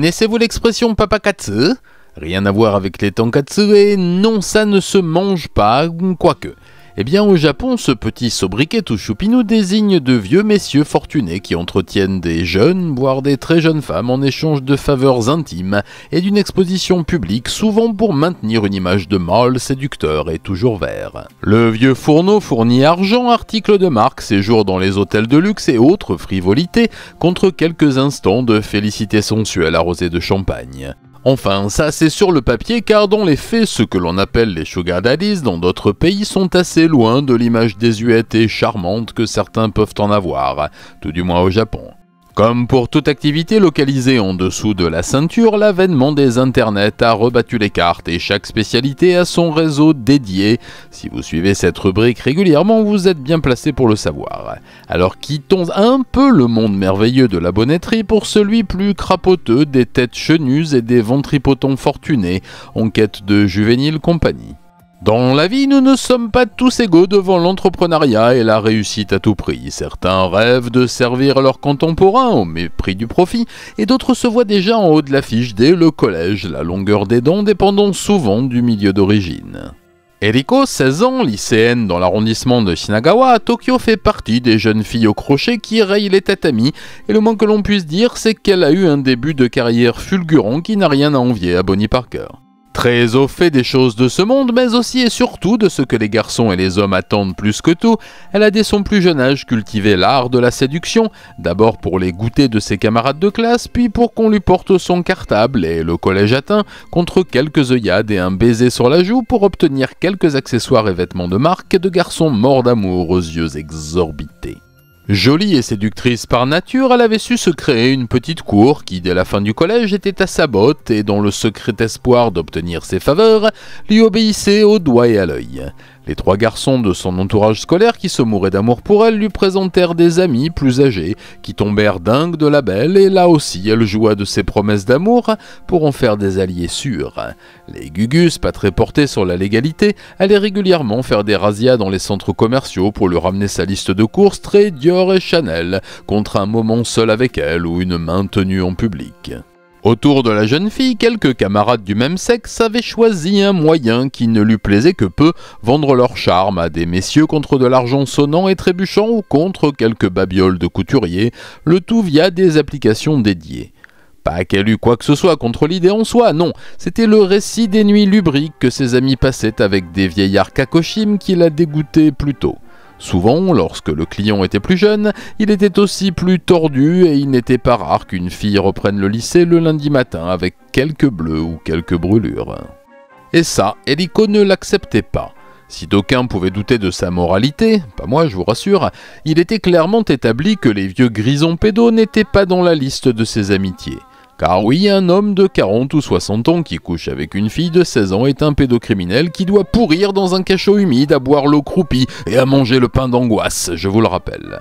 Connaissez-vous l'expression papakatsu Rien à voir avec les tonkatsu et non, ça ne se mange pas, quoique. Eh bien au Japon, ce petit sobriquet tout choupinou désigne de vieux messieurs fortunés qui entretiennent des jeunes, voire des très jeunes femmes en échange de faveurs intimes et d'une exposition publique souvent pour maintenir une image de mâle séducteur et toujours vert. Le vieux fourneau fournit argent, articles de marque, séjour dans les hôtels de luxe et autres frivolités contre quelques instants de félicité sensuelle arrosée de champagne. Enfin, ça c'est sur le papier car dans les faits, ce que l'on appelle les sugar daddies dans d'autres pays sont assez loin de l'image désuète et charmante que certains peuvent en avoir, tout du moins au Japon. Comme pour toute activité localisée en dessous de la ceinture, l'avènement des internets a rebattu les cartes et chaque spécialité a son réseau dédié. Si vous suivez cette rubrique régulièrement, vous êtes bien placé pour le savoir. Alors quittons un peu le monde merveilleux de la bonnetterie pour celui plus crapoteux des têtes chenues et des ventripotons fortunés en quête de juvénile compagnie. Dans la vie, nous ne sommes pas tous égaux devant l'entrepreneuriat et la réussite à tout prix. Certains rêvent de servir leurs contemporains au mépris du profit, et d'autres se voient déjà en haut de l'affiche dès le collège, la longueur des dons dépendant souvent du milieu d'origine. Eriko, 16 ans, lycéenne dans l'arrondissement de Shinagawa à Tokyo, fait partie des jeunes filles au crochet qui rayent les tatamis, et le moins que l'on puisse dire, c'est qu'elle a eu un début de carrière fulgurant qui n'a rien à envier à Bonnie Parker très au fait des choses de ce monde, mais aussi et surtout de ce que les garçons et les hommes attendent plus que tout, elle a dès son plus jeune âge cultivé l'art de la séduction, d'abord pour les goûter de ses camarades de classe, puis pour qu'on lui porte son cartable et le collège atteint, contre quelques œillades et un baiser sur la joue pour obtenir quelques accessoires et vêtements de marque de garçons morts d'amour aux yeux exorbités. Jolie et séductrice par nature, elle avait su se créer une petite cour qui, dès la fin du collège, était à sa botte et dont le secret espoir d'obtenir ses faveurs lui obéissait au doigt et à l'œil. Les trois garçons de son entourage scolaire qui se mouraient d'amour pour elle lui présentèrent des amis plus âgés qui tombèrent dingues de la belle et là aussi elle joua de ses promesses d'amour pour en faire des alliés sûrs. Les Gugus, pas très portés sur la légalité, allaient régulièrement faire des razzias dans les centres commerciaux pour lui ramener sa liste de courses très Dior et Chanel contre un moment seul avec elle ou une main tenue en public. Autour de la jeune fille, quelques camarades du même sexe avaient choisi un moyen qui ne lui plaisait que peu, vendre leur charme à des messieurs contre de l'argent sonnant et trébuchant ou contre quelques babioles de couturier, le tout via des applications dédiées. Pas qu'elle eût quoi que ce soit contre l'idée en soi, non, c'était le récit des nuits lubriques que ses amis passaient avec des vieillards kakoshim qui la dégoûtaient plutôt. Souvent, lorsque le client était plus jeune, il était aussi plus tordu et il n'était pas rare qu'une fille reprenne le lycée le lundi matin avec quelques bleus ou quelques brûlures. Et ça, Helico ne l'acceptait pas. Si d'aucuns pouvaient douter de sa moralité, pas moi je vous rassure, il était clairement établi que les vieux grisons pédos n'étaient pas dans la liste de ses amitiés. Car oui, un homme de 40 ou 60 ans qui couche avec une fille de 16 ans est un pédocriminel qui doit pourrir dans un cachot humide, à boire l'eau croupie et à manger le pain d'angoisse, je vous le rappelle.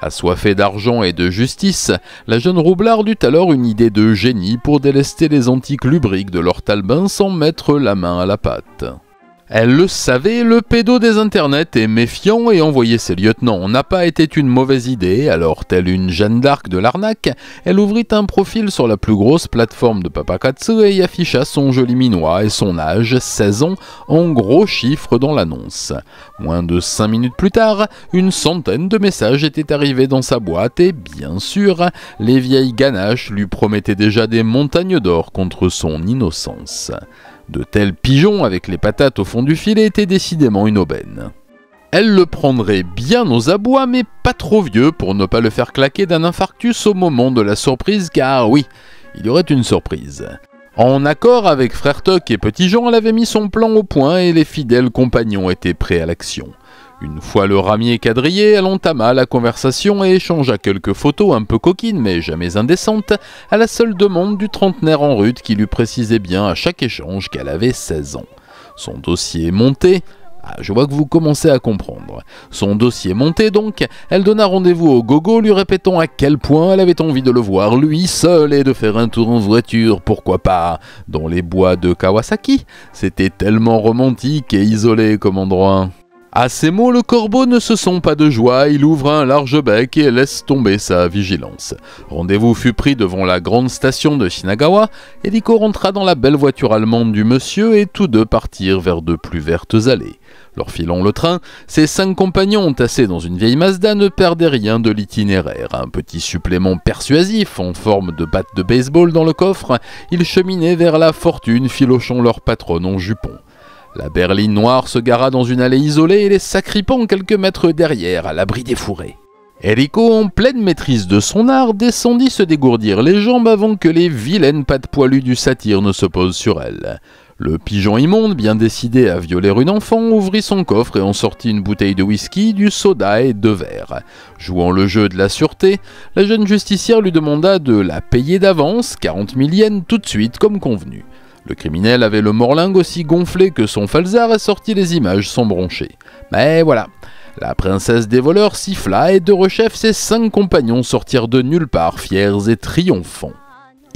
Assoiffée d'argent et de justice, la jeune roublarde eut alors une idée de génie pour délester les antiques lubriques de leur talbin sans mettre la main à la pâte. Elle le savait, le pédo des internets est méfiant et envoyer ses lieutenants n'a pas été une mauvaise idée, alors telle une Jeanne d'Arc de l'arnaque, elle ouvrit un profil sur la plus grosse plateforme de Papakatsu et y afficha son joli minois et son âge, 16 ans, en gros chiffres dans l'annonce. Moins de 5 minutes plus tard, une centaine de messages étaient arrivés dans sa boîte et bien sûr, les vieilles ganaches lui promettaient déjà des montagnes d'or contre son innocence. De tels pigeons avec les patates au fond du filet étaient décidément une aubaine. Elle le prendrait bien aux abois, mais pas trop vieux pour ne pas le faire claquer d'un infarctus au moment de la surprise, car oui, il y aurait une surprise. En accord avec Frère Toc et Petit Jean, elle avait mis son plan au point et les fidèles compagnons étaient prêts à l'action. Une fois le ramier quadrillé, elle entama la conversation et échangea quelques photos un peu coquines mais jamais indécentes à la seule demande du trentenaire en rude qui lui précisait bien à chaque échange qu'elle avait 16 ans. Son dossier monté, ah, je vois que vous commencez à comprendre. Son dossier monté donc, elle donna rendez-vous au gogo lui répétant à quel point elle avait envie de le voir lui seul et de faire un tour en voiture, pourquoi pas, dans les bois de Kawasaki. C'était tellement romantique et isolé comme endroit. À ces mots, le corbeau ne se sent pas de joie, il ouvre un large bec et laisse tomber sa vigilance. Rendez-vous fut pris devant la grande station de Shinagawa, et rentra dans la belle voiture allemande du monsieur et tous deux partirent vers de plus vertes allées. Leur filant le train, ses cinq compagnons entassés dans une vieille Mazda ne perdaient rien de l'itinéraire. Un petit supplément persuasif en forme de batte de baseball dans le coffre, ils cheminaient vers la fortune, filochant leur patronne en jupon. La berline noire se gara dans une allée isolée et les sacripant quelques mètres derrière, à l'abri des fourrés. Eriko, en pleine maîtrise de son art, descendit se dégourdir les jambes avant que les vilaines pattes poilues du satyre ne se posent sur elle. Le pigeon immonde, bien décidé à violer une enfant, ouvrit son coffre et en sortit une bouteille de whisky, du soda et deux verres. Jouant le jeu de la sûreté, la jeune justicière lui demanda de la payer d'avance, 40 000 yens tout de suite comme convenu. Le criminel avait le morlingue aussi gonflé que son falzar a sorti les images sans broncher. Mais voilà, la princesse des voleurs siffla et de rechef ses cinq compagnons sortirent de nulle part, fiers et triomphants.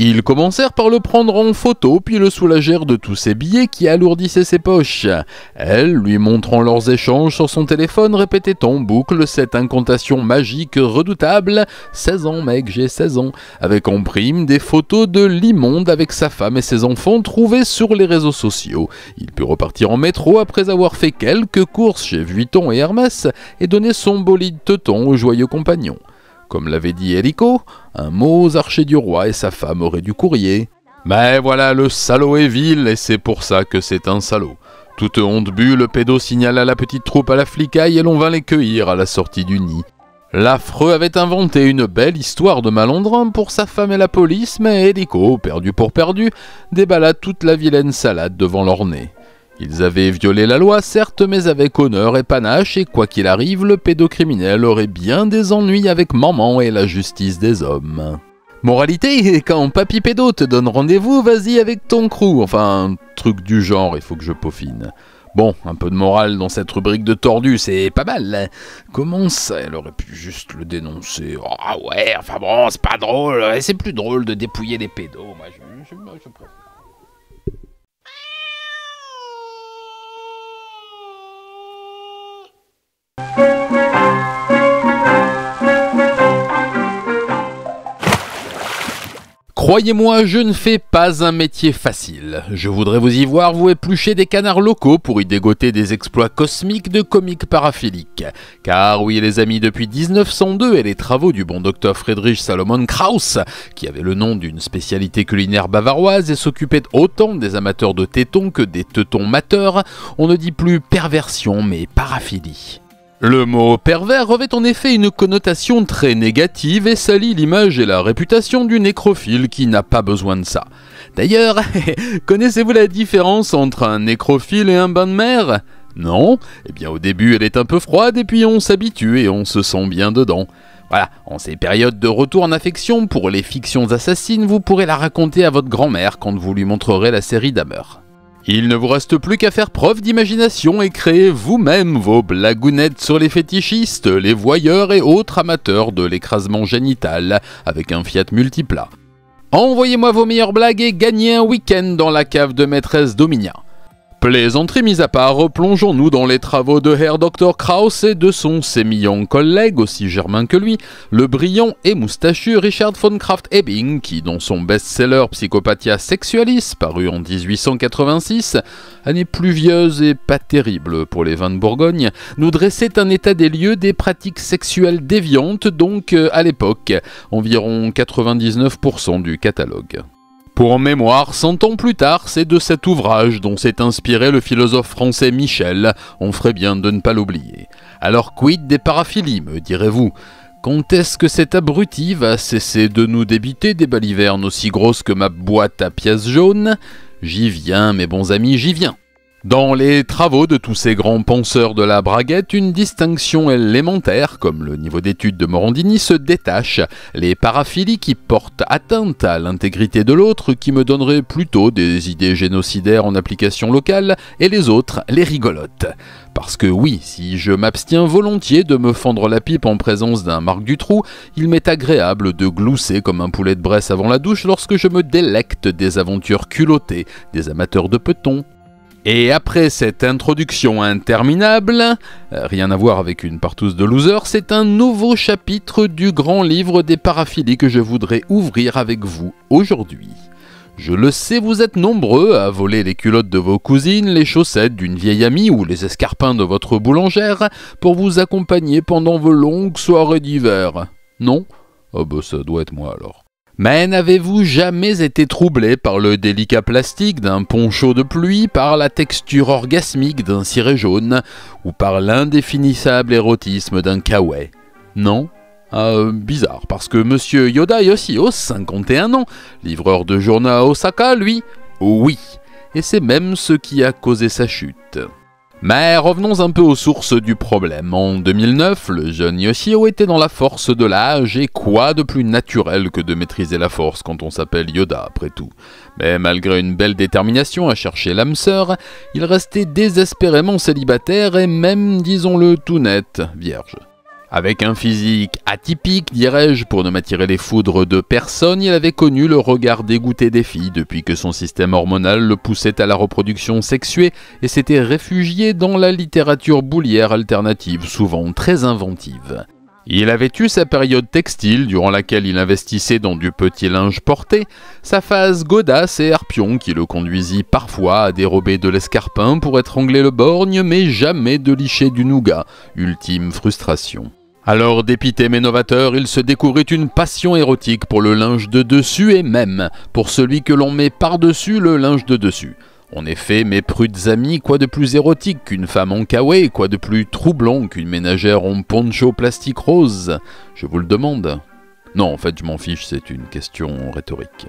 Ils commencèrent par le prendre en photo, puis le soulagèrent de tous ses billets qui alourdissaient ses poches. Elle, lui montrant leurs échanges sur son téléphone, répétait en boucle cette incantation magique redoutable « 16 ans mec, j'ai 16 ans », avec en prime des photos de l'immonde avec sa femme et ses enfants trouvées sur les réseaux sociaux. Il put repartir en métro après avoir fait quelques courses chez Vuitton et Hermès et donner son bolide teuton aux joyeux compagnons. Comme l'avait dit Érico, un mot aux archers du roi et sa femme aurait du courrier. Mais voilà, le salaud est vil et c'est pour ça que c'est un salaud. Toute honte bue, le pédo signala la petite troupe à la flicaille et l'on vint les cueillir à la sortie du nid. L'affreux avait inventé une belle histoire de malandrin pour sa femme et la police, mais Érico, perdu pour perdu, déballa toute la vilaine salade devant leur nez. Ils avaient violé la loi, certes, mais avec honneur et panache, et quoi qu'il arrive, le pédocriminel aurait bien des ennuis avec maman et la justice des hommes. Moralité, quand papy pédo te donne rendez-vous, vas-y avec ton crew, enfin, un truc du genre, il faut que je peaufine. Bon, un peu de morale dans cette rubrique de tordus, c'est pas mal. Hein. Comment ça, elle aurait pu juste le dénoncer Ah ouais, enfin bon, c'est pas drôle, c'est plus drôle de dépouiller les pédos, moi je, Croyez-moi, je ne fais pas un métier facile. Je voudrais vous y voir vous éplucher des canards locaux pour y dégoter des exploits cosmiques de comiques paraphiliques. Car oui les amis, depuis 1902 et les travaux du bon docteur Friedrich Salomon Krauss, qui avait le nom d'une spécialité culinaire bavaroise et s'occupait autant des amateurs de tétons que des teutons mateurs, on ne dit plus perversion mais paraphilie. Le mot pervers revêt en effet une connotation très négative et salit l'image et la réputation du nécrophile qui n'a pas besoin de ça. D'ailleurs, connaissez-vous la différence entre un nécrophile et un bain de mer Non Eh bien au début elle est un peu froide et puis on s'habitue et on se sent bien dedans. Voilà, en ces périodes de retour en affection pour les fictions assassines, vous pourrez la raconter à votre grand-mère quand vous lui montrerez la série d'Hammer. Il ne vous reste plus qu'à faire preuve d'imagination et créer vous-même vos blagounettes sur les fétichistes, les voyeurs et autres amateurs de l'écrasement génital avec un Fiat Multipla. Envoyez-moi vos meilleures blagues et gagnez un week-end dans la cave de maîtresse Dominia. Plaisanterie mise à part, replongeons-nous dans les travaux de Herr Dr Krauss et de son sémillant collègue, aussi germain que lui, le brillant et moustachu Richard von Kraft-Ebing, qui dans son best-seller Psychopathia Sexualis, paru en 1886, année pluvieuse et pas terrible pour les vins de Bourgogne, nous dressait un état des lieux des pratiques sexuelles déviantes, donc euh, à l'époque, environ 99% du catalogue. Pour mémoire, cent ans plus tard, c'est de cet ouvrage dont s'est inspiré le philosophe français Michel, on ferait bien de ne pas l'oublier. Alors quid des paraphilies, me direz-vous quand est-ce que cet abruti va cesser de nous débiter des balivernes aussi grosses que ma boîte à pièces jaunes J'y viens, mes bons amis, j'y viens. Dans les travaux de tous ces grands penseurs de la braguette, une distinction élémentaire, comme le niveau d'étude de Morandini, se détache. Les paraphilies qui portent atteinte à l'intégrité de l'autre, qui me donneraient plutôt des idées génocidaires en application locale, et les autres, les rigolotes. Parce que oui, si je m'abstiens volontiers de me fendre la pipe en présence d'un Marc Dutroux, il m'est agréable de glousser comme un poulet de Bresse avant la douche lorsque je me délecte des aventures culottées, des amateurs de petons, et après cette introduction interminable, euh, rien à voir avec une partouze de loser, c'est un nouveau chapitre du grand livre des paraphilies que je voudrais ouvrir avec vous aujourd'hui. Je le sais, vous êtes nombreux à voler les culottes de vos cousines, les chaussettes d'une vieille amie ou les escarpins de votre boulangère pour vous accompagner pendant vos longues soirées d'hiver. Non Ah oh bah ça doit être moi alors. Mais n'avez-vous jamais été troublé par le délicat plastique d'un poncho de pluie, par la texture orgasmique d'un ciré jaune, ou par l'indéfinissable érotisme d'un kawaii Non ah, euh, bizarre, parce que Monsieur Yoda Yoshio, 51 ans, livreur de journaux à Osaka, lui, oui. Et c'est même ce qui a causé sa chute. Mais revenons un peu aux sources du problème. En 2009, le jeune Yoshio était dans la force de l'âge et quoi de plus naturel que de maîtriser la force quand on s'appelle Yoda après tout. Mais malgré une belle détermination à chercher l'âme sœur, il restait désespérément célibataire et même, disons-le tout net, vierge. Avec un physique atypique, dirais-je, pour ne m'attirer les foudres de personne, il avait connu le regard dégoûté des filles depuis que son système hormonal le poussait à la reproduction sexuée et s'était réfugié dans la littérature boulière alternative, souvent très inventive. Il avait eu sa période textile durant laquelle il investissait dans du petit linge porté, sa phase godasse et harpion qui le conduisit parfois à dérober de l'escarpin pour étrangler le borgne mais jamais de licher du nougat, ultime frustration. Alors dépité mais novateur, il se découvrit une passion érotique pour le linge de dessus et même pour celui que l'on met par-dessus le linge de dessus. En effet, mes prudes amis, quoi de plus érotique qu'une femme en kawaii, quoi de plus troublant qu'une ménagère en poncho plastique rose Je vous le demande. Non, en fait, je m'en fiche, c'est une question rhétorique.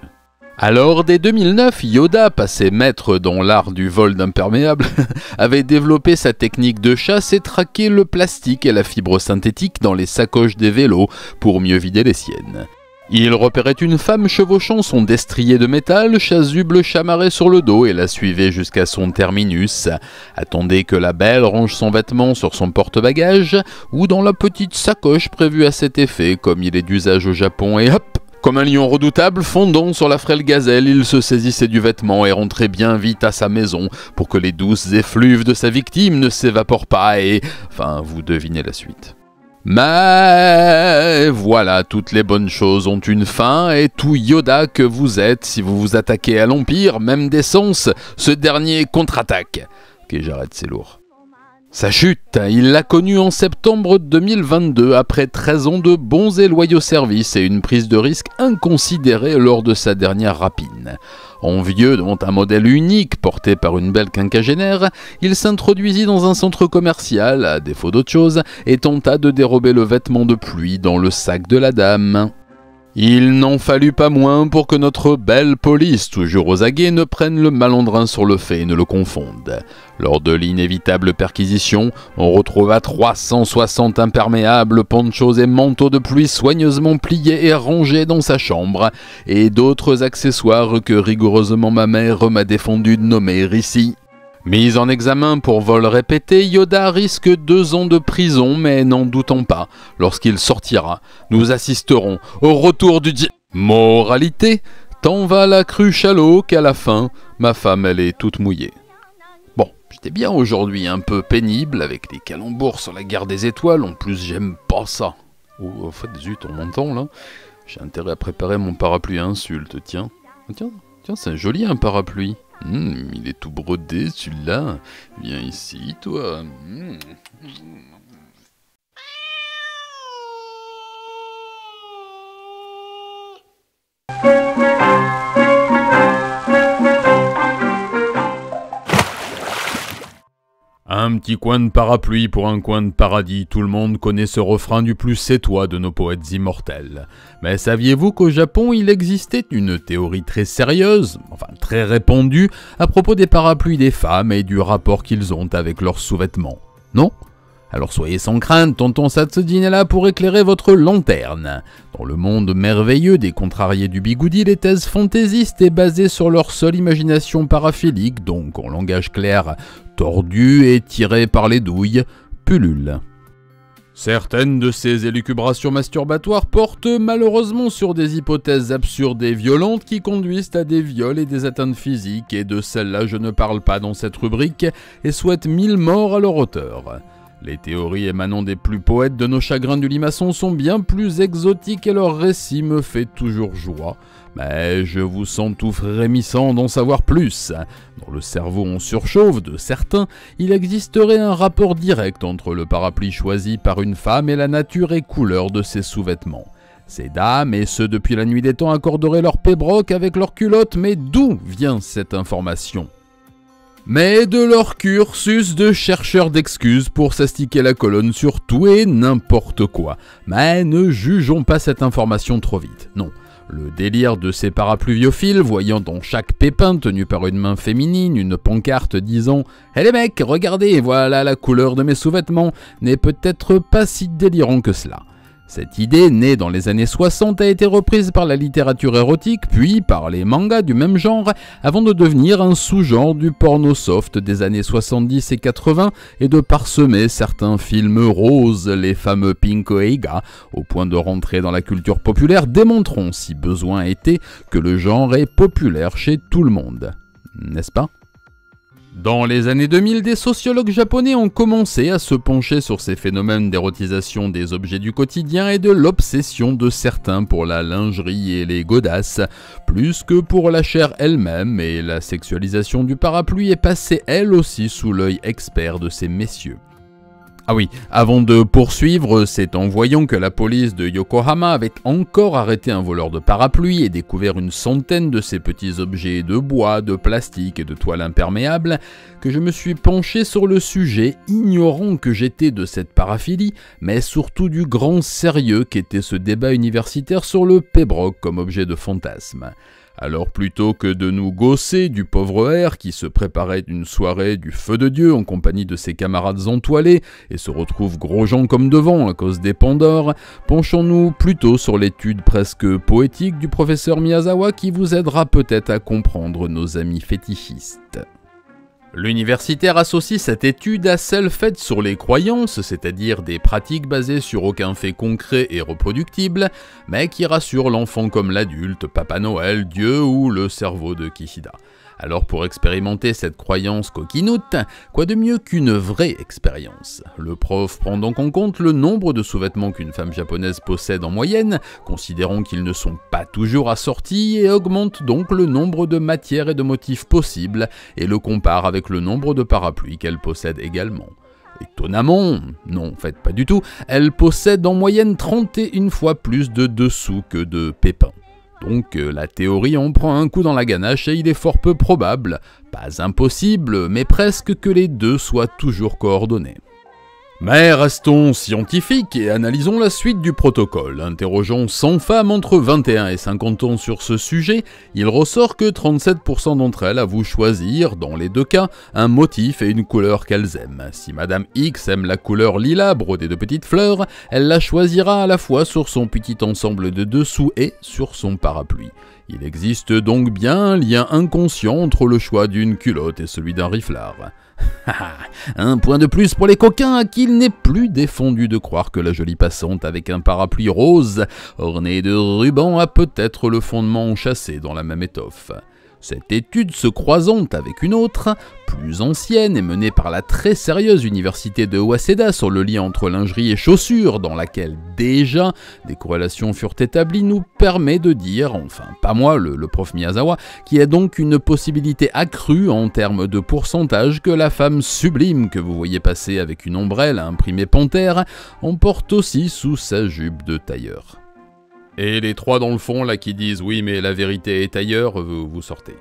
Alors, dès 2009, Yoda, passé maître dans l'art du vol d'imperméable, avait développé sa technique de chasse et traqué le plastique et la fibre synthétique dans les sacoches des vélos pour mieux vider les siennes. Il repérait une femme chevauchant son destrier de métal, chasuble chamarré sur le dos et la suivait jusqu'à son terminus. Attendait que la belle range son vêtement sur son porte bagage ou dans la petite sacoche prévue à cet effet, comme il est d'usage au Japon, et hop, comme un lion redoutable, fondant sur la frêle gazelle, il se saisissait du vêtement et rentrait bien vite à sa maison pour que les douces effluves de sa victime ne s'évaporent pas et... Enfin, vous devinez la suite. Mais voilà, toutes les bonnes choses ont une fin, et tout Yoda que vous êtes, si vous vous attaquez à l'Empire, même d'essence, ce dernier contre-attaque. Ok, j'arrête, c'est lourd. Sa chute, il l'a connue en septembre 2022 après 13 ans de bons et loyaux services et une prise de risque inconsidérée lors de sa dernière rapine. Envieux dont un modèle unique porté par une belle quinquagénaire, il s'introduisit dans un centre commercial, à défaut d'autre chose, et tenta de dérober le vêtement de pluie dans le sac de la dame. Il n'en fallut pas moins pour que notre belle police, toujours aux aguets, ne prenne le malandrin sur le fait et ne le confonde. Lors de l'inévitable perquisition, on retrouva 360 imperméables, ponchos et manteaux de pluie soigneusement pliés et rangés dans sa chambre, et d'autres accessoires que rigoureusement ma mère m'a défendu de nommer ici Mis en examen pour vol répété, Yoda risque deux ans de prison, mais n'en doutons pas. Lorsqu'il sortira, nous assisterons au retour du di... Moralité Tant va la cruche à l'eau qu'à la fin, ma femme, elle est toute mouillée. Bon, j'étais bien aujourd'hui, un peu pénible, avec les calembours sur la guerre des étoiles, en plus j'aime pas ça. Oh, en fait, zut, on m'entend là J'ai intérêt à préparer mon parapluie insulte, tiens. Ah, tiens, tiens c'est joli un parapluie. Hmm, il est tout brodé celui-là. Viens ici, toi. Hmm. Un petit coin de parapluie pour un coin de paradis, tout le monde connaît ce refrain du plus cétois de nos poètes immortels. Mais saviez-vous qu'au Japon, il existait une théorie très sérieuse, enfin très répandue, à propos des parapluies des femmes et du rapport qu'ils ont avec leurs sous-vêtements Non alors soyez sans crainte, tonton Satsudin dîner là pour éclairer votre lanterne. Dans le monde merveilleux des contrariés du bigoudi, les thèses fantaisistes et basées sur leur seule imagination paraphilique, donc en langage clair, tordu et tiré par les douilles, pullulent. Certaines de ces élucubrations masturbatoires portent malheureusement sur des hypothèses absurdes et violentes qui conduisent à des viols et des atteintes physiques, et de celles-là je ne parle pas dans cette rubrique, et souhaite mille morts à leur auteur. Les théories émanant des plus poètes de nos chagrins du limaçon sont bien plus exotiques et leur récit me fait toujours joie. Mais je vous sens tout frémissant d'en savoir plus. Dans le cerveau on surchauffe de certains, il existerait un rapport direct entre le parapluie choisi par une femme et la nature et couleur de ses sous-vêtements. Ces dames, et ceux depuis la nuit des temps, accorderaient leur pébroc avec leur culotte, mais d'où vient cette information mais de leur cursus de chercheurs d'excuses pour s'astiquer la colonne sur tout et n'importe quoi. Mais ne jugeons pas cette information trop vite, non. Le délire de ces parapluviophiles voyant dans chaque pépin tenu par une main féminine une pancarte disant Hé eh hey les mecs, regardez, voilà la couleur de mes sous-vêtements, n'est peut-être pas si délirant que cela. Cette idée, née dans les années 60, a été reprise par la littérature érotique, puis par les mangas du même genre, avant de devenir un sous-genre du porno soft des années 70 et 80 et de parsemer certains films roses, les fameux Pinko Eiga, au point de rentrer dans la culture populaire, démontrant, si besoin était, que le genre est populaire chez tout le monde. N'est-ce pas dans les années 2000, des sociologues japonais ont commencé à se pencher sur ces phénomènes d'érotisation des objets du quotidien et de l'obsession de certains pour la lingerie et les godasses, plus que pour la chair elle-même, et la sexualisation du parapluie est passée elle aussi sous l'œil expert de ces messieurs. Ah oui, avant de poursuivre, c'est en voyant que la police de Yokohama avait encore arrêté un voleur de parapluie et découvert une centaine de ces petits objets de bois, de plastique et de toile imperméable que je me suis penché sur le sujet, ignorant que j'étais de cette paraphilie, mais surtout du grand sérieux qu'était ce débat universitaire sur le pébroc comme objet de fantasme. Alors plutôt que de nous gausser du pauvre R qui se préparait une soirée du feu de Dieu en compagnie de ses camarades entoilés et se retrouve gros gens comme devant à cause des Pandores, penchons-nous plutôt sur l'étude presque poétique du professeur Miyazawa qui vous aidera peut-être à comprendre nos amis fétichistes. L'universitaire associe cette étude à celle faite sur les croyances, c'est-à-dire des pratiques basées sur aucun fait concret et reproductible, mais qui rassurent l'enfant comme l'adulte, Papa Noël, Dieu ou le cerveau de Kishida. Alors pour expérimenter cette croyance coquinoute, quoi de mieux qu'une vraie expérience Le prof prend donc en compte le nombre de sous-vêtements qu'une femme japonaise possède en moyenne, considérant qu'ils ne sont pas toujours assortis et augmente donc le nombre de matières et de motifs possibles et le compare avec le nombre de parapluies qu'elle possède également. Étonnamment, non en fait pas du tout, elle possède en moyenne 31 fois plus de dessous que de pépins. Donc euh, la théorie en prend un coup dans la ganache et il est fort peu probable, pas impossible, mais presque que les deux soient toujours coordonnés. Mais restons scientifiques et analysons la suite du protocole. Interrogeons 100 femmes entre 21 et 50 ans sur ce sujet, il ressort que 37% d'entre elles avouent choisir, dans les deux cas, un motif et une couleur qu'elles aiment. Si Madame X aime la couleur lilas brodée de petites fleurs, elle la choisira à la fois sur son petit ensemble de dessous et sur son parapluie. Il existe donc bien un lien inconscient entre le choix d'une culotte et celui d'un riflard. un point de plus pour les coquins à n'est plus défendu de croire que la jolie passante avec un parapluie rose orné de rubans a peut-être le fondement chassé dans la même étoffe. Cette étude se croisant avec une autre, plus ancienne et menée par la très sérieuse université de Waseda sur le lien entre lingerie et chaussures, dans laquelle déjà des corrélations furent établies, nous permet de dire, enfin pas moi, le, prof Miyazawa, qu'il y a donc une possibilité accrue en termes de pourcentage que la femme sublime que vous voyez passer avec une ombrelle imprimée panthère emporte aussi sous sa jupe de tailleur. Et les trois dans le fond, là, qui disent oui, mais la vérité est ailleurs, vous, sortez.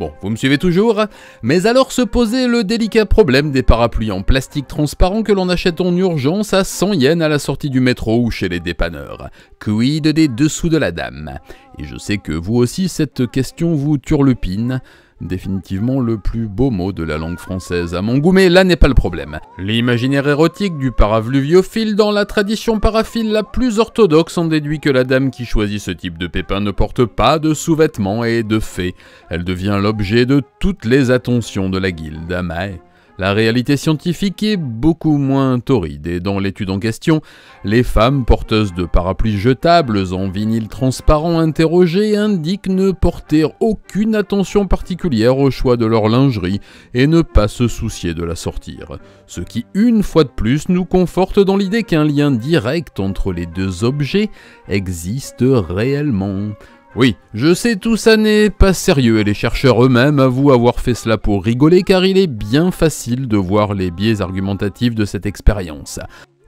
Bon, vous me suivez toujours Mais alors se posait le délicat problème des parapluies en plastique transparent que l'on achète en urgence à 100 yens à la sortie du métro ou chez les dépanneurs. Quid des dessous de la dame Et je sais que vous aussi, cette question vous turlupine. Définitivement le plus beau mot de la langue française à mon goût, mais là n'est pas le problème. L'imaginaire érotique du paravluviophile dans la tradition paraphile la plus orthodoxe en déduit que la dame qui choisit ce type de pépin ne porte pas de sous-vêtements et de fées. Elle devient l'objet de toutes les attentions de la guilde Amae. La réalité scientifique est beaucoup moins torride et dans l'étude en question, les femmes porteuses de parapluies jetables en vinyle transparent interrogées indiquent ne porter aucune attention particulière au choix de leur lingerie et ne pas se soucier de la sortir. Ce qui une fois de plus nous conforte dans l'idée qu'un lien direct entre les deux objets existe réellement. Oui, je sais tout ça n'est pas sérieux et les chercheurs eux-mêmes avouent avoir fait cela pour rigoler car il est bien facile de voir les biais argumentatifs de cette expérience.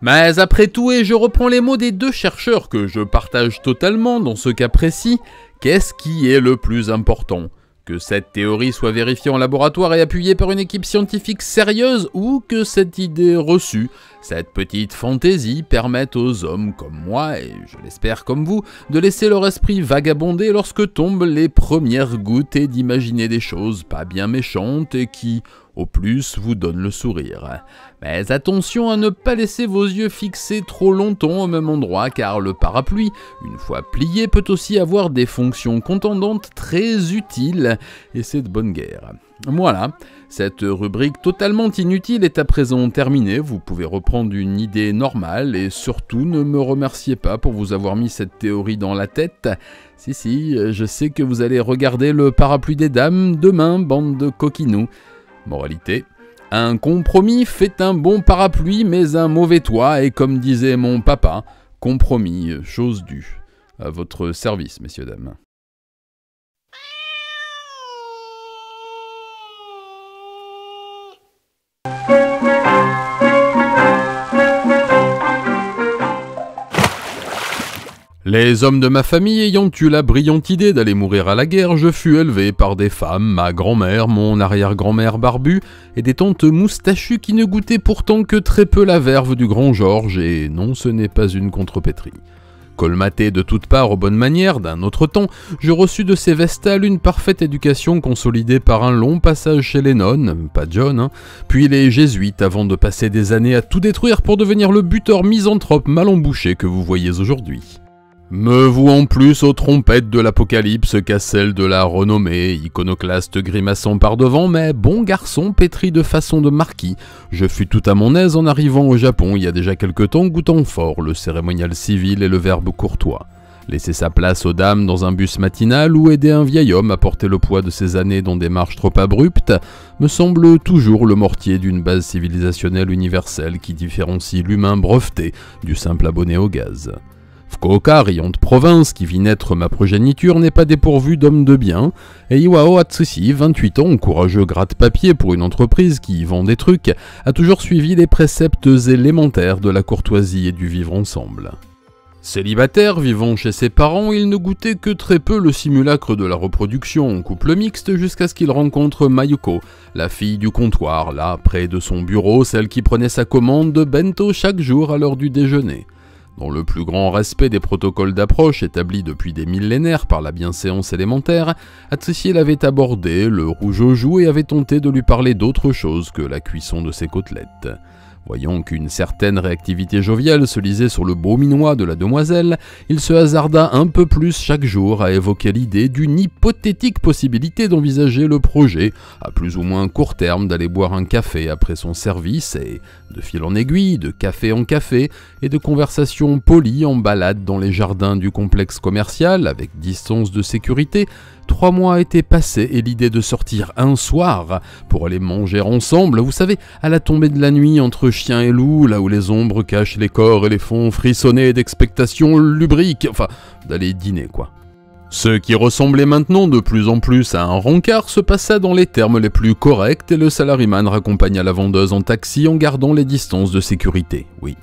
Mais après tout, et je reprends les mots des deux chercheurs que je partage totalement dans ce cas précis, qu'est-ce qui est le plus important que cette théorie soit vérifiée en laboratoire et appuyée par une équipe scientifique sérieuse ou que cette idée reçue cette petite fantaisie permet aux hommes comme moi, et je l'espère comme vous, de laisser leur esprit vagabonder lorsque tombent les premières gouttes et d'imaginer des choses pas bien méchantes et qui, au plus, vous donnent le sourire. Mais attention à ne pas laisser vos yeux fixés trop longtemps au même endroit car le parapluie, une fois plié, peut aussi avoir des fonctions contendantes très utiles et c'est de bonne guerre. Voilà, cette rubrique totalement inutile est à présent terminée, vous pouvez reprendre une idée normale et surtout ne me remerciez pas pour vous avoir mis cette théorie dans la tête. Si si, je sais que vous allez regarder le parapluie des dames demain, bande de coquinous. Moralité, un compromis fait un bon parapluie mais un mauvais toit et comme disait mon papa, compromis, chose due. À votre service, messieurs dames. Les hommes de ma famille ayant eu la brillante idée d'aller mourir à la guerre, je fus élevé par des femmes, ma grand-mère, mon arrière-grand-mère barbue et des tantes moustachues qui ne goûtaient pourtant que très peu la verve du grand Georges, et non ce n'est pas une contrepétrie. Colmaté de toutes parts aux bonnes manières, d'un autre temps, je reçus de ces vestales une parfaite éducation consolidée par un long passage chez les nonnes, pas John, hein, puis les jésuites avant de passer des années à tout détruire pour devenir le buteur misanthrope mal embouché que vous voyez aujourd'hui me vouant plus aux trompettes de l'Apocalypse qu'à celles de la renommée, iconoclaste grimaçant par devant, mais bon garçon pétri de façon de marquis, je fus tout à mon aise en arrivant au Japon il y a déjà quelque temps, goûtant fort le cérémonial civil et le verbe courtois. Laisser sa place aux dames dans un bus matinal ou aider un vieil homme à porter le poids de ses années dans des marches trop abruptes me semble toujours le mortier d'une base civilisationnelle universelle qui différencie l'humain breveté du simple abonné au gaz. Fukuoka, rayon de province qui vit naître ma progéniture, n'est pas dépourvu d'hommes de bien, et Iwao Atsushi, 28 ans, courageux gratte-papier pour une entreprise qui vend des trucs, a toujours suivi les préceptes élémentaires de la courtoisie et du vivre ensemble. Célibataire, vivant chez ses parents, il ne goûtait que très peu le simulacre de la reproduction en couple mixte jusqu'à ce qu'il rencontre Mayuko, la fille du comptoir, là, près de son bureau, celle qui prenait sa commande de bento chaque jour à l'heure du déjeuner dans le plus grand respect des protocoles d'approche établis depuis des millénaires par la bienséance élémentaire, Atsushi l'avait abordé, le rouge aux joues et avait tenté de lui parler d'autre chose que la cuisson de ses côtelettes. Voyant qu'une certaine réactivité joviale se lisait sur le beau minois de la demoiselle, il se hasarda un peu plus chaque jour à évoquer l'idée d'une hypothétique possibilité d'envisager le projet, à plus ou moins court terme d'aller boire un café après son service, et de fil en aiguille, de café en café, et de conversations polies en balade dans les jardins du complexe commercial avec distance de sécurité, Trois mois étaient passés et l'idée de sortir un soir pour aller manger ensemble, vous savez, à la tombée de la nuit entre chien et loup, là où les ombres cachent les corps et les fonds frissonner d'expectations lubriques, enfin, d'aller dîner quoi. Ce qui ressemblait maintenant de plus en plus à un rencard se passa dans les termes les plus corrects et le salariman raccompagna la vendeuse en taxi en gardant les distances de sécurité, oui.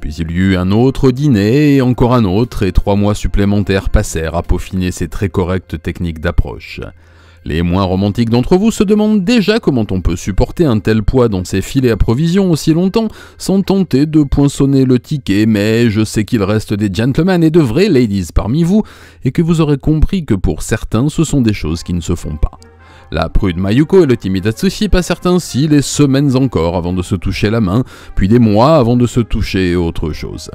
Puis il y eut un autre dîner et encore un autre, et trois mois supplémentaires passèrent à peaufiner ces très correctes techniques d'approche. Les moins romantiques d'entre vous se demandent déjà comment on peut supporter un tel poids dans ces filets à provisions aussi longtemps sans tenter de poinçonner le ticket, mais je sais qu'il reste des gentlemen et de vraies ladies parmi vous, et que vous aurez compris que pour certains ce sont des choses qui ne se font pas. La prude Mayuko et le timide Atsushi passèrent ainsi les semaines encore avant de se toucher la main, puis des mois avant de se toucher autre chose.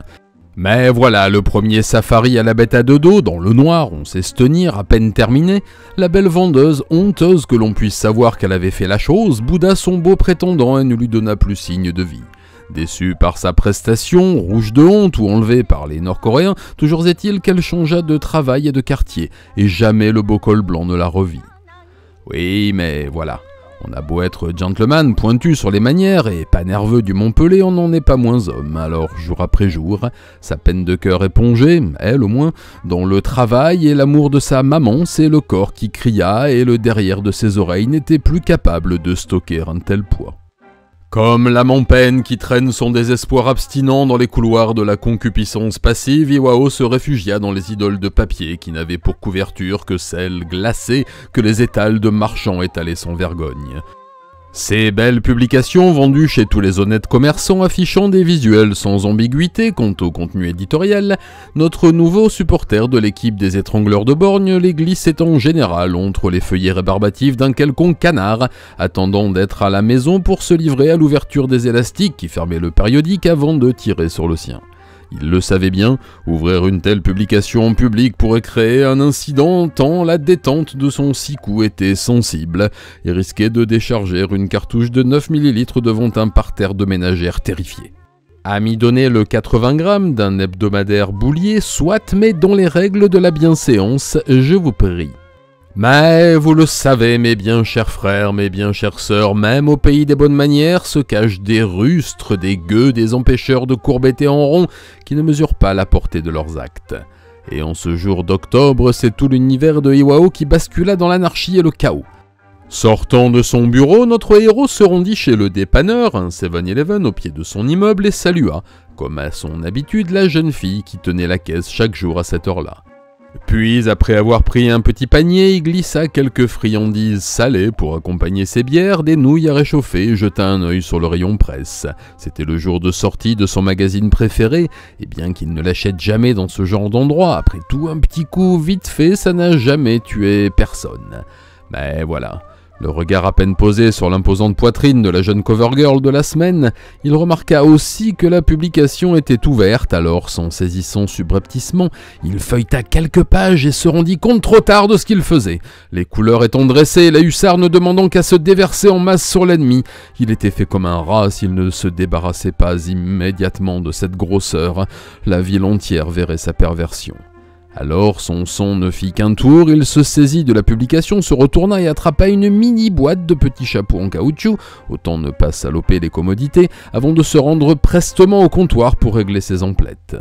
Mais voilà, le premier safari à la bête à deux dos, dans le noir, on sait se tenir, à peine terminé, la belle vendeuse, honteuse que l'on puisse savoir qu'elle avait fait la chose, bouda son beau prétendant et ne lui donna plus signe de vie. Déçu par sa prestation, rouge de honte ou enlevé par les Nord-Coréens, toujours est-il qu'elle changea de travail et de quartier, et jamais le beau col blanc ne la revit. Oui, mais voilà. On a beau être gentleman, pointu sur les manières et pas nerveux du Montpellier, on n'en est pas moins homme. Alors, jour après jour, sa peine de cœur épongée, elle au moins, dans le travail et l'amour de sa maman, c'est le corps qui cria et le derrière de ses oreilles n'était plus capable de stocker un tel poids. Comme la peine qui traîne son désespoir abstinent dans les couloirs de la concupiscence passive, Iwao se réfugia dans les idoles de papier qui n'avaient pour couverture que celles glacées que les étals de marchands étalaient sans vergogne. Ces belles publications vendues chez tous les honnêtes commerçants affichant des visuels sans ambiguïté quant au contenu éditorial, notre nouveau supporter de l'équipe des étrangleurs de Borgne les glissait en général entre les feuillets rébarbatifs d'un quelconque canard, attendant d'être à la maison pour se livrer à l'ouverture des élastiques qui fermaient le périodique avant de tirer sur le sien. Il le savait bien, ouvrir une telle publication en public pourrait créer un incident tant la détente de son six coups était sensible et risquer de décharger une cartouche de 9 ml devant un parterre de ménagères terrifiées. Ami donner le 80 grammes d'un hebdomadaire boulier, soit, mais dans les règles de la bienséance, je vous prie. Mais vous le savez, mes bien chers frères, mes bien chères sœurs, même au pays des bonnes manières se cachent des rustres, des gueux, des empêcheurs de courbeter en rond qui ne mesurent pas la portée de leurs actes. Et en ce jour d'octobre, c'est tout l'univers de Iwao qui bascula dans l'anarchie et le chaos. Sortant de son bureau, notre héros se rendit chez le dépanneur, un 7-Eleven au pied de son immeuble, et salua, comme à son habitude, la jeune fille qui tenait la caisse chaque jour à cette heure-là. Puis, après avoir pris un petit panier, il glissa quelques friandises salées pour accompagner ses bières, des nouilles à réchauffer et jeta un œil sur le rayon presse. C'était le jour de sortie de son magazine préféré, et bien qu'il ne l'achète jamais dans ce genre d'endroit, après tout un petit coup vite fait, ça n'a jamais tué personne. Mais voilà. Le regard à peine posé sur l'imposante poitrine de la jeune cover girl de la semaine, il remarqua aussi que la publication était ouverte, alors sans saisissant subrepticement, il feuilleta quelques pages et se rendit compte trop tard de ce qu'il faisait. Les couleurs étant dressées, la hussard ne demandant qu'à se déverser en masse sur l'ennemi, il était fait comme un rat s'il ne se débarrassait pas immédiatement de cette grosseur. La ville entière verrait sa perversion. Alors son son ne fit qu'un tour, il se saisit de la publication, se retourna et attrapa une mini boîte de petits chapeaux en caoutchouc, autant ne pas saloper les commodités, avant de se rendre prestement au comptoir pour régler ses emplettes.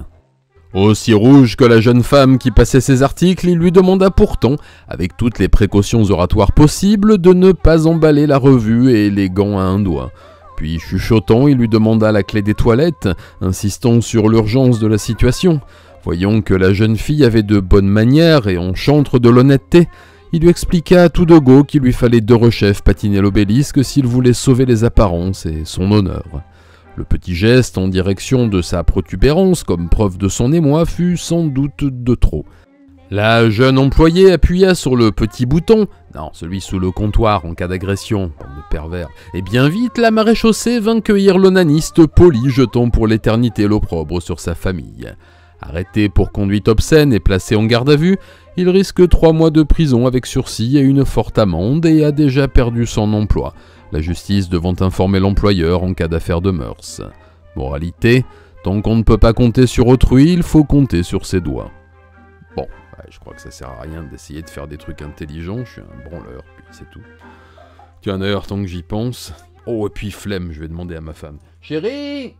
Aussi rouge que la jeune femme qui passait ses articles, il lui demanda pourtant, avec toutes les précautions oratoires possibles, de ne pas emballer la revue et les gants à un doigt. Puis chuchotant, il lui demanda la clé des toilettes, insistant sur l'urgence de la situation. Voyant que la jeune fille avait de bonnes manières et chantre de l'honnêteté, il lui expliqua à tout de go qu'il lui fallait deux rechefs patiner l'obélisque s'il voulait sauver les apparences et son honneur. Le petit geste en direction de sa protubérance comme preuve de son émoi fut sans doute de trop. La jeune employée appuya sur le petit bouton, non, celui sous le comptoir en cas d'agression, pervers, et bien vite la maréchaussée vint cueillir l'onaniste poli jetant pour l'éternité l'opprobre sur sa famille. Arrêté pour conduite obscène et placé en garde à vue, il risque trois mois de prison avec sursis et une forte amende et a déjà perdu son emploi, la justice devant informer l'employeur en cas d'affaire de mœurs. Moralité, tant qu'on ne peut pas compter sur autrui, il faut compter sur ses doigts. Bon, je crois que ça sert à rien d'essayer de faire des trucs intelligents, je suis un branleur, puis c'est tout. Tiens d'ailleurs, tant que j'y pense... Oh, et puis flemme, je vais demander à ma femme. Chérie